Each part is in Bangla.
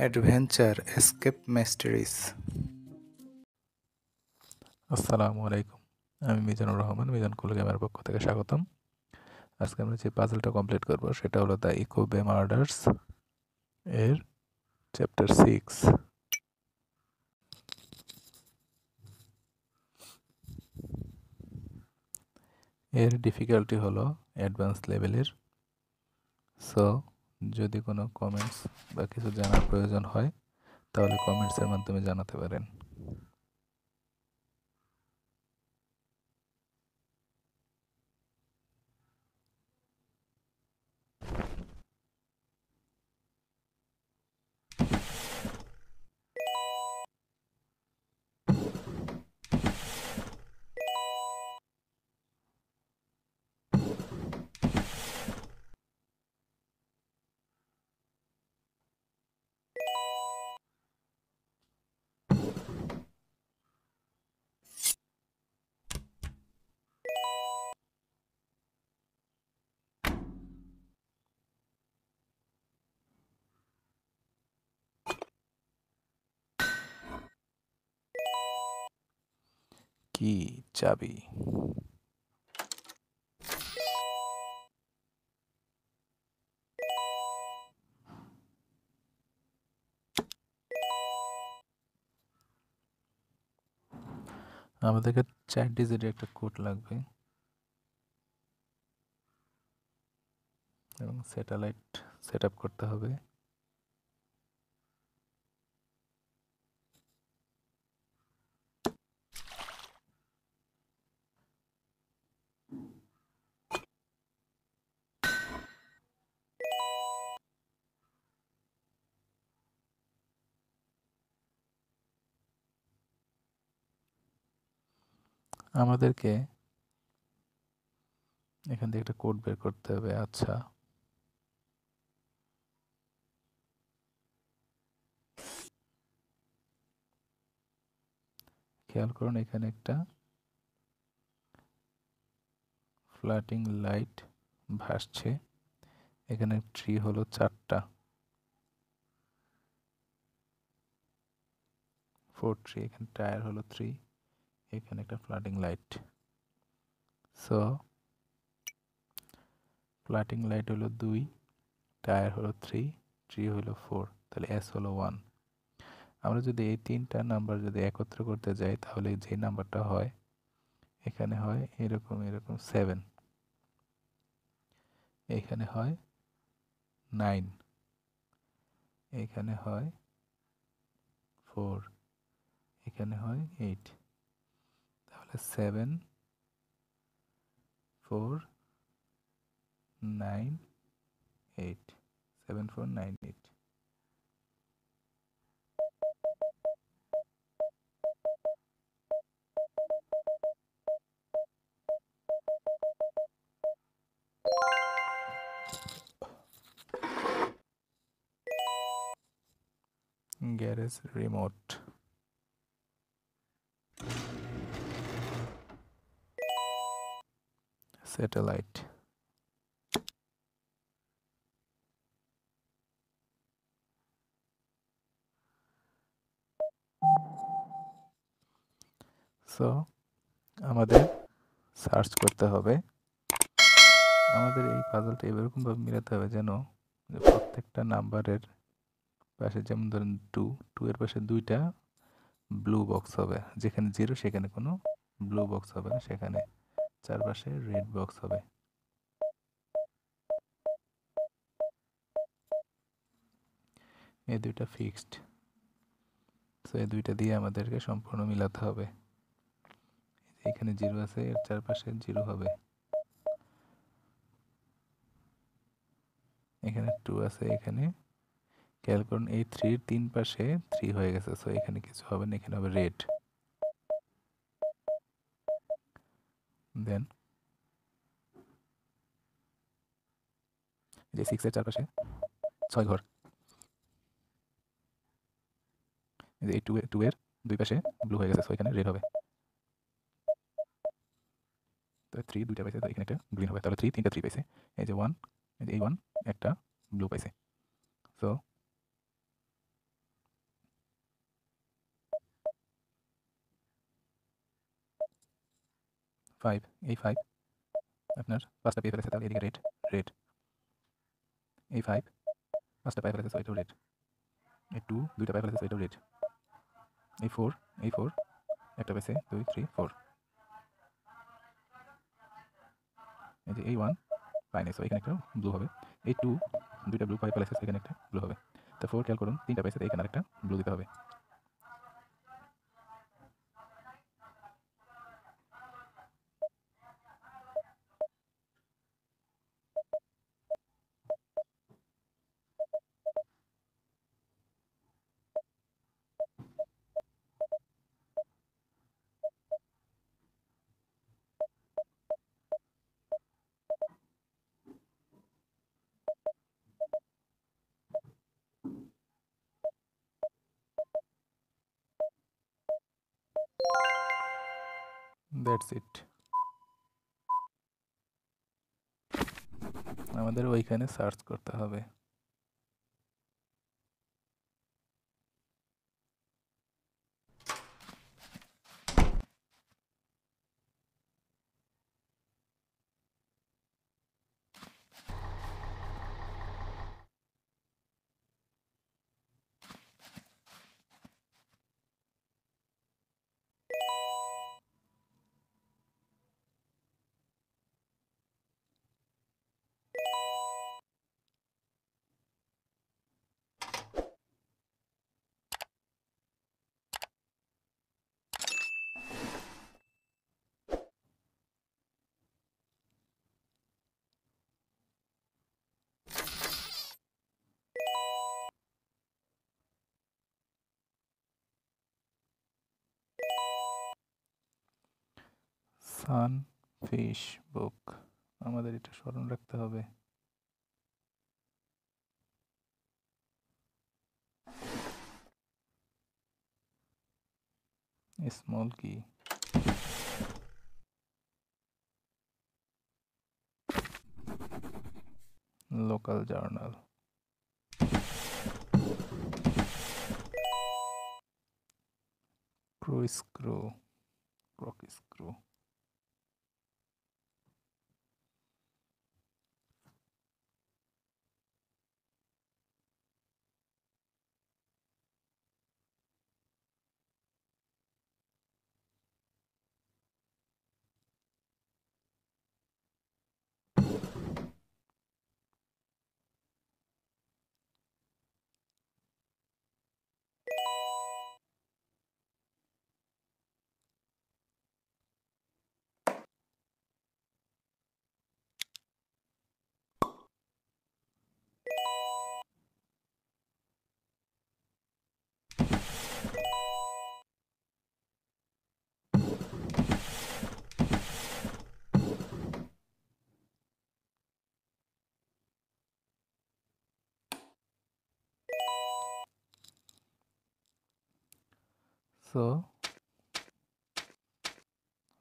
অ্যাডভেঞ্চার এসকেপ মেস্টারিজ আসসালামু আলাইকুম আমি মিজানুর রহমান মিজান কুল আমার পক্ষ থেকে স্বাগতম আজকে আমরা যে পাজলটা কমপ্লিট করব সেটা হলো দ্য ইকো বে মার্ডার্স এর চ্যাপ্টার সিক্স এর ডিফিকাল্টি হলো অ্যাডভান্স লেভেলের সো যদি কোনো কমেন্টস বা কিছু জানার প্রয়োজন হয় তাহলে কমেন্টসের মাধ্যমে জানাতে পারেন কি চাবি আমাদের থেকে চারটি জি এর একটা কোড লাগবে আমরা স্যাটেলাইট সেটআপ করতে হবে আমাদেরকে এখান থেকে একটা কোড বের করতে হবে আচ্ছা খেয়াল করুন এখানে একটা ফ্ল্যাটিং লাইট ভাসছে এখানে ট্রি হলো চারটা ফোর ট্রি এখানে টায়ার হলো থ্রি এখানে একটা floating light so floating light হলো দুই টায়ার হলো থ্রি থ্রি হলো ফোর তাহলে এস হলো ওয়ান আমরা যদি এই তিনটা নাম্বার যদি একত্র করতে যাই তাহলে যে নাম্বারটা হয় এখানে হয় এরকম এরকম সেভেন এখানে হয় নাইন এখানে হয় ফোর এখানে হয় eight Seven four nine eight seven four nine eight. 4 garage remote satellite so আমাদের সার্চ করতে হবে আমাদের এই পাজলটা এরকমভাবে মিলাতে হবে যেন প্রত্যেকটা নাম্বারের পাশে যেমন ধরেন টু টু এর পাশে দুইটা ব্লু বক্স হবে যেখানে জিরো সেখানে কোনো ব্লু বক্স হবে না সেখানে চারপাশে রেড বক্স হবে এই দুইটা ফিক্সড সো এই দুইটা দিয়ে আমাদেরকে সম্পূর্ণ মিলাতে হবে এখানে জিরো আছে এর চারপাশে জিরো হবে এখানে টু আছে এখানে খেয়াল করুন এই থ্রির তিন পাশে থ্রি হয়ে গেছে সো এখানে কিছু হবে না এখানে হবে রেড দেন যে সিক্সের চারপাশে ছয় ঘর যে এই টু টু এর দুই পাশে ব্লু হয়ে গেছে সো এখানে রেড হবে তো থ্রি দুইটা পাইছে তো এখানে একটা গ্রিন হবে তাহলে থ্রি তিনটা থ্রি পাইছে এই যে ওয়ান এই যে এই ওয়ান একটা ব্লু পাইছে সো ফাইভ এই ফাইভ আপনার পাঁচটা পেয়ে ফেলেছে তাহলে এদিকে রেড রেড এই ফাইভ পাঁচটা পেয়ে ফেলেছে এটাও রেড এই টু দুইটা পেয়ে ফেলেছে এটাও রেড এই ফোর এই ফোর একটা পেয়েছে দুই থ্রি ফোর এই যে এই ওয়ান ফাইন আছে এখানে একটা ব্লু হবে এই টু দুইটা ব্লু পাই ফেলেছে সেখানে একটা ব্লু হবে তো ফোর খেয়াল করুন তিনটা পেয়েছে এখানে একটা ব্লু দিতে হবে that's it আমাদের ওইখানে সার্চ করতে হবে সান ফিশ বুক আমাদের এটা স্মরণ রাখতে হবে স্মল কি local journal crew screw crook screw so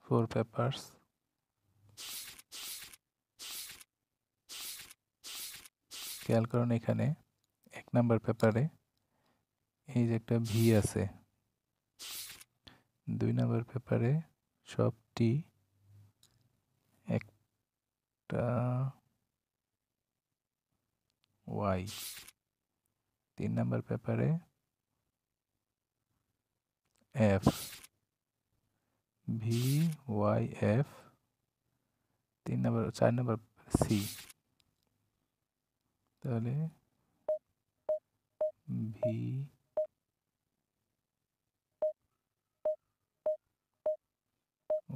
four papers খেয়াল করুন এখানে এক নাম্বার পেপারে এই যে একটা ভি আছে দুই নাম্বার পেপারে সব টি একটা ওয়াই তিন নাম্বার পেপারে एफ भी वाई एफ तीन नंबर चार नंबर सी তাহলে भी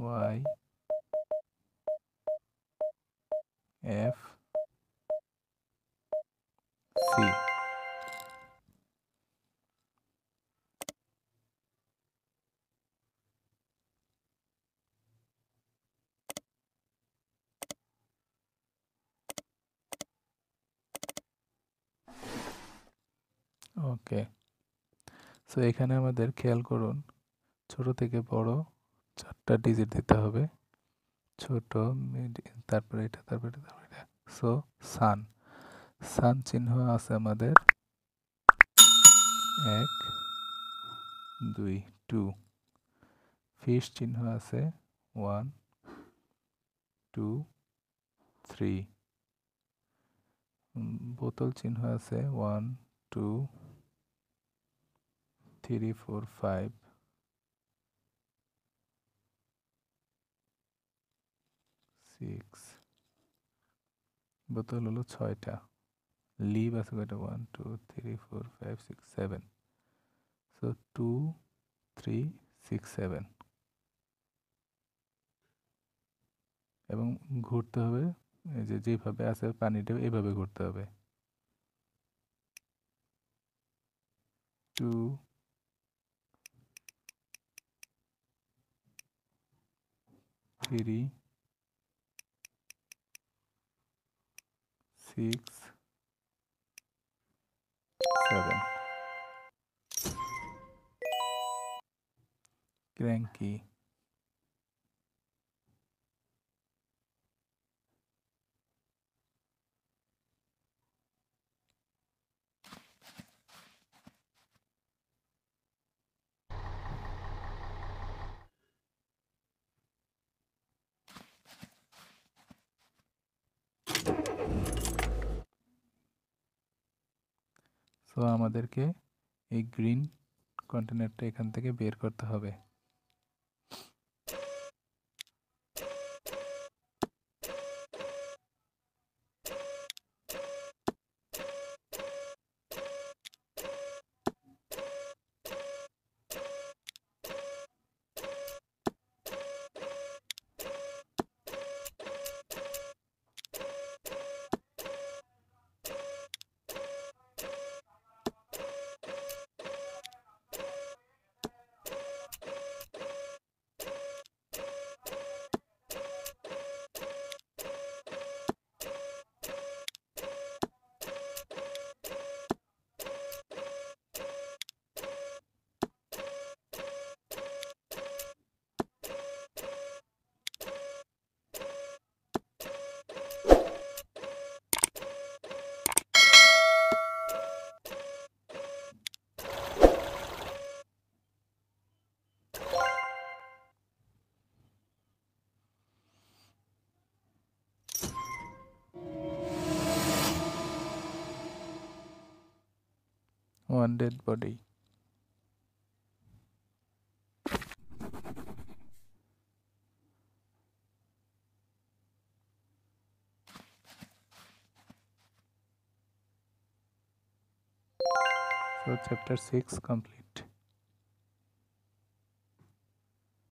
वाई एफ সো এখানে আমাদের খেয়াল করুন ছোট থেকে বড় চারটা ডিজিট দিতে হবে ছোট তারপরে এটা তারপরে এটা তারপরে এটা সো সান সান চিহ্ন আছে আমাদের এক দুই টু ফিশ চিহ্ন আছে ওয়ান টু থ্রি বোতল চিহ্ন আছে one two three four five six বোতল হলো ছয়টা লিভ আছে কয়টা one two three four five six seven so two three six seven এবং ঘুরতে হবে যে যেভাবে আছে পানিটা এইভাবে ঘুরতে হবে টু थ्री सिक्स सेवन क्रैंकी তো আমাদেরকে এই গ্রিন কন্টেনারটা এখান থেকে বের করতে হবে one dead body. So chapter 6 complete.